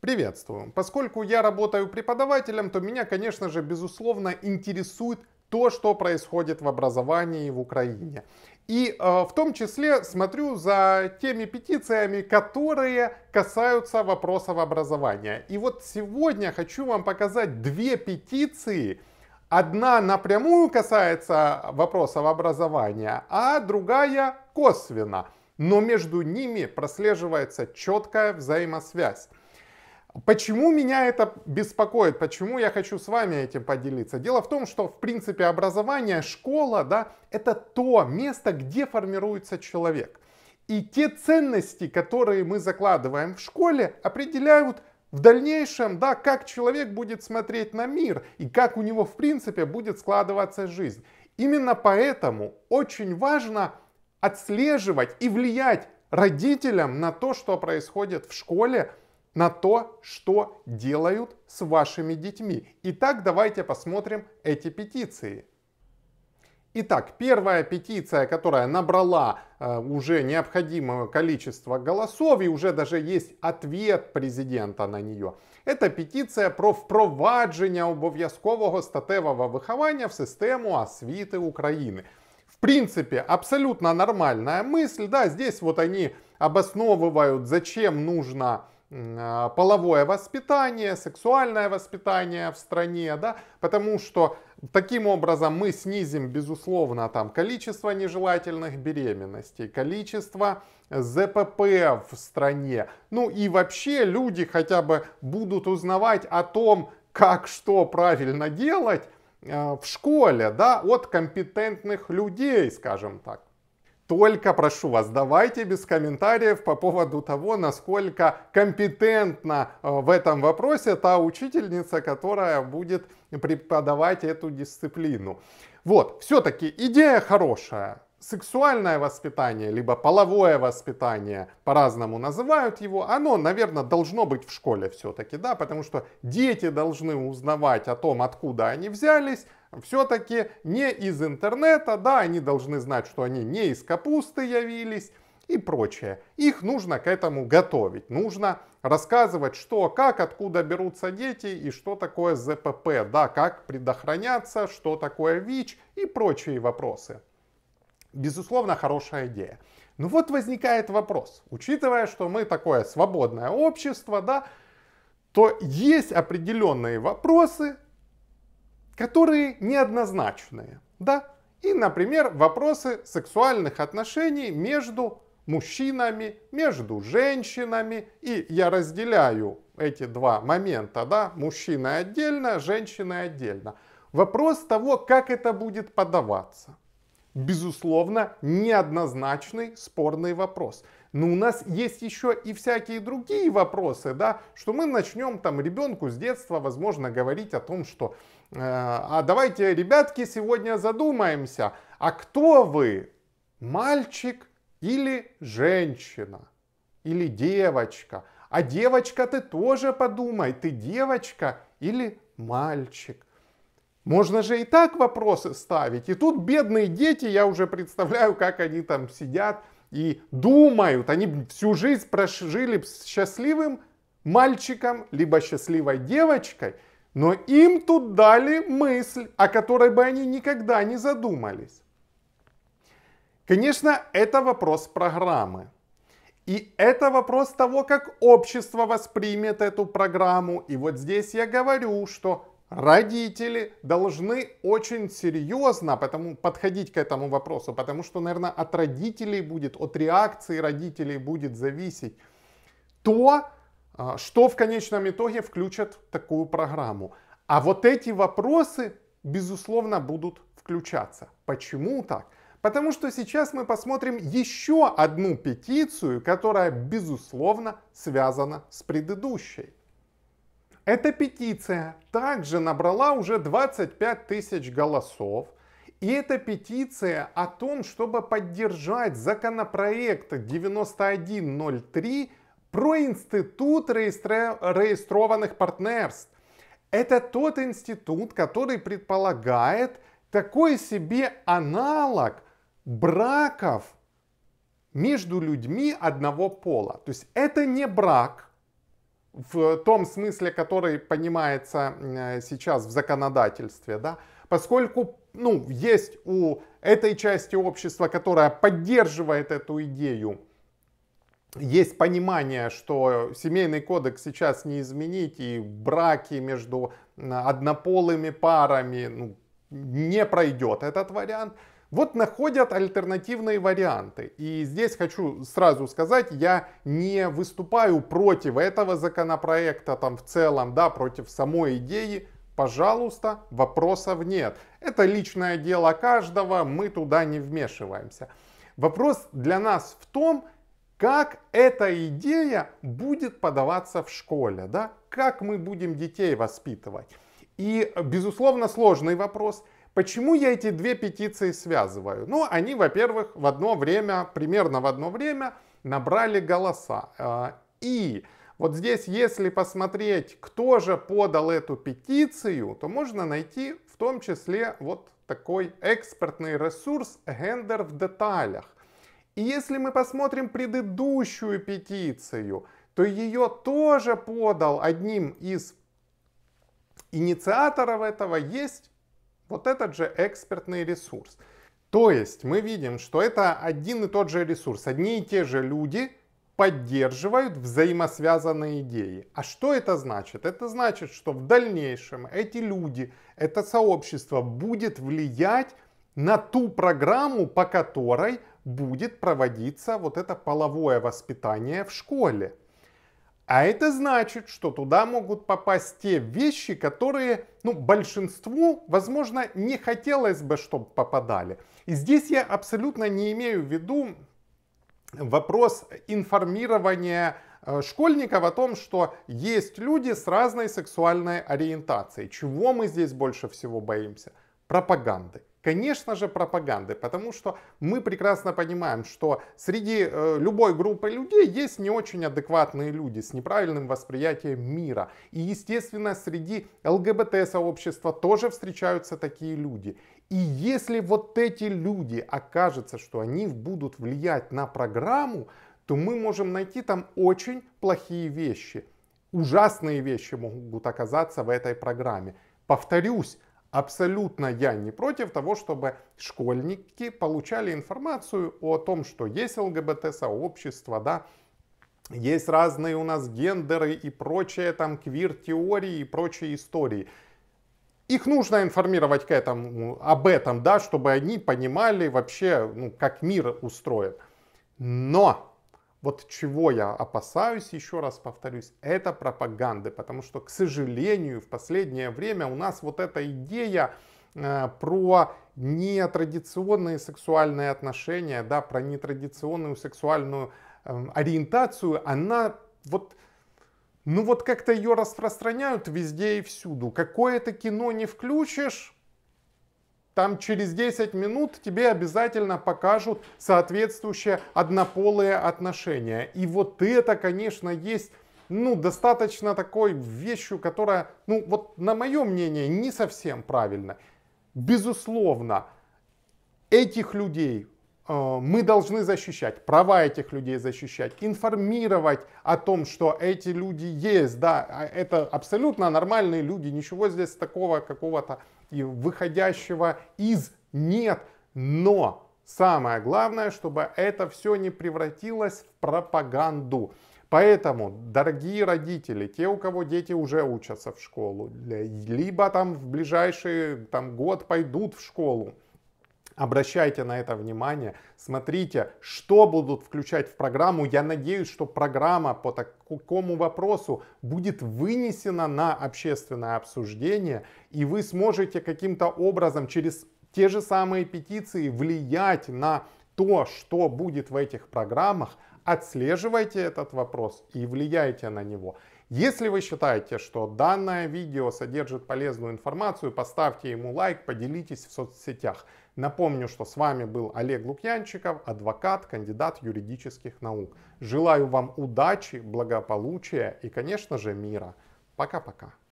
Приветствую. Поскольку я работаю преподавателем, то меня, конечно же, безусловно интересует то, что происходит в образовании в Украине. И э, в том числе смотрю за теми петициями, которые касаются вопросов образования. И вот сегодня хочу вам показать две петиции. Одна напрямую касается вопросов образования, а другая косвенно. Но между ними прослеживается четкая взаимосвязь. Почему меня это беспокоит? Почему я хочу с вами этим поделиться? Дело в том, что в принципе образование, школа, да, это то место, где формируется человек. И те ценности, которые мы закладываем в школе, определяют в дальнейшем, да, как человек будет смотреть на мир и как у него в принципе будет складываться жизнь. Именно поэтому очень важно отслеживать и влиять родителям на то, что происходит в школе, на то, что делают с вашими детьми. Итак, давайте посмотрим эти петиции. Итак, первая петиция, которая набрала э, уже необходимое количество голосов, и уже даже есть ответ президента на нее. Это петиция про впровадження обов'язкового статевого виховання в систему освіти Украины. В принципе, абсолютно нормальная мысль, да, здесь вот они обосновывают, зачем нужно а, половое воспитание, сексуальное воспитание в стране, да, потому что таким образом мы снизим, безусловно, там количество нежелательных беременностей, количество ЗПП в стране, ну и вообще люди хотя бы будут узнавать о том, как что правильно делать э, в школе, да, от компетентных людей, скажем так. Только прошу вас, давайте без комментариев по поводу того, насколько компетентна э, в этом вопросе та учительница, которая будет преподавать эту дисциплину. Вот, все-таки идея хорошая. Сексуальное воспитание, либо половое воспитание, по-разному называют его, оно, наверное, должно быть в школе все-таки, да, потому что дети должны узнавать о том, откуда они взялись, все-таки не из интернета, да, они должны знать, что они не из капусты явились и прочее. Их нужно к этому готовить, нужно рассказывать, что, как, откуда берутся дети и что такое ЗПП, да, как предохраняться, что такое ВИЧ и прочие вопросы. Безусловно, хорошая идея. Но вот возникает вопрос, учитывая, что мы такое свободное общество, да, то есть определенные вопросы, которые неоднозначные. Да? И, например, вопросы сексуальных отношений между мужчинами, между женщинами. И я разделяю эти два момента, да, мужчины отдельно, женщины отдельно. Вопрос того, как это будет подаваться. Безусловно, неоднозначный спорный вопрос. Но у нас есть еще и всякие другие вопросы, да, что мы начнем там ребенку с детства, возможно, говорить о том, что Э, а давайте, ребятки, сегодня задумаемся, а кто вы, мальчик или женщина, или девочка? А девочка, ты тоже подумай, ты девочка или мальчик? Можно же и так вопросы ставить. И тут бедные дети, я уже представляю, как они там сидят и думают. Они всю жизнь прожили с счастливым мальчиком, либо счастливой девочкой – но им тут дали мысль, о которой бы они никогда не задумались. Конечно, это вопрос программы. И это вопрос того, как общество воспримет эту программу. И вот здесь я говорю, что родители должны очень серьезно потому, подходить к этому вопросу, потому что, наверное, от родителей будет, от реакции родителей будет зависеть то, а, что в конечном итоге включат такую программу? А вот эти вопросы, безусловно, будут включаться. Почему так? Потому что сейчас мы посмотрим еще одну петицию, которая, безусловно, связана с предыдущей. Эта петиция также набрала уже 25 тысяч голосов. И эта петиция о том, чтобы поддержать законопроект 9103 про институт реестра... реестрованных партнерств. Это тот институт, который предполагает такой себе аналог браков между людьми одного пола. То есть это не брак в том смысле, который понимается э, сейчас в законодательстве, да, поскольку ну, есть у этой части общества, которая поддерживает эту идею есть понимание, что семейный кодекс сейчас не изменить, и браки между однополыми парами ну, не пройдет этот вариант. Вот находят альтернативные варианты. И здесь хочу сразу сказать, я не выступаю против этого законопроекта там в целом, да, против самой идеи. Пожалуйста, вопросов нет. Это личное дело каждого, мы туда не вмешиваемся. Вопрос для нас в том, что как эта идея будет подаваться в школе, да? как мы будем детей воспитывать. И, безусловно, сложный вопрос. Почему я эти две петиции связываю? Ну, они, во-первых, в одно время, примерно в одно время набрали голоса. А, и вот здесь, если посмотреть, кто же подал эту петицию, то можно найти в том числе вот такой экспертный ресурс «Гендер в деталях», и если мы посмотрим предыдущую петицию, то ее тоже подал одним из инициаторов этого есть вот этот же экспертный ресурс. То есть мы видим, что это один и тот же ресурс, одни и те же люди поддерживают взаимосвязанные идеи. А что это значит? Это значит, что в дальнейшем эти люди, это сообщество будет влиять на ту программу, по которой будет проводиться вот это половое воспитание в школе. А это значит, что туда могут попасть те вещи, которые, ну, большинству, возможно, не хотелось бы, чтобы попадали. И здесь я абсолютно не имею в виду вопрос информирования э, школьников о том, что есть люди с разной сексуальной ориентацией. Чего мы здесь больше всего боимся? Пропаганды. Конечно же, пропаганды, потому что мы прекрасно понимаем, что среди э, любой группы людей есть не очень адекватные люди с неправильным восприятием мира. И, естественно, среди ЛГБТ-сообщества тоже встречаются такие люди. И если вот эти люди окажется, что они будут влиять на программу, то мы можем найти там очень плохие вещи. Ужасные вещи могут оказаться в этой программе. Повторюсь, Абсолютно я не против того, чтобы школьники получали информацию о том, что есть ЛГБТ-сообщество, да, есть разные у нас гендеры и прочие там квир-теории и прочие истории. Их нужно информировать к этому, об этом, да, чтобы они понимали вообще, ну, как мир устроен. Но вот чего я опасаюсь, еще раз повторюсь, это пропаганды, потому что, к сожалению, в последнее время у нас вот эта идея э, про нетрадиционные сексуальные отношения, да, про нетрадиционную сексуальную э, ориентацию, она вот ну вот как-то ее распространяют везде и всюду. Какое-то кино не включишь, там через 10 минут тебе обязательно покажут соответствующие однополые отношения. И вот это, конечно, есть ну, достаточно такой вещью, которая, ну, вот на мое мнение, не совсем правильно. Безусловно, этих людей э, мы должны защищать, права этих людей защищать, информировать о том, что эти люди есть, да, а, это абсолютно нормальные люди, ничего здесь такого какого-то и выходящего из нет, но Самое главное, чтобы это все не превратилось в пропаганду. Поэтому, дорогие родители, те, у кого дети уже учатся в школу, либо там в ближайший там, год пойдут в школу, Обращайте на это внимание, смотрите, что будут включать в программу. Я надеюсь, что программа по такому вопросу будет вынесена на общественное обсуждение, и вы сможете каким-то образом через те же самые петиции влиять на то, что будет в этих программах, отслеживайте этот вопрос и влияйте на него. Если вы считаете, что данное видео содержит полезную информацию, поставьте ему лайк, поделитесь в соцсетях. Напомню, что с вами был Олег Лукьянчиков, адвокат, кандидат юридических наук. Желаю вам удачи, благополучия и, конечно же, мира. Пока-пока.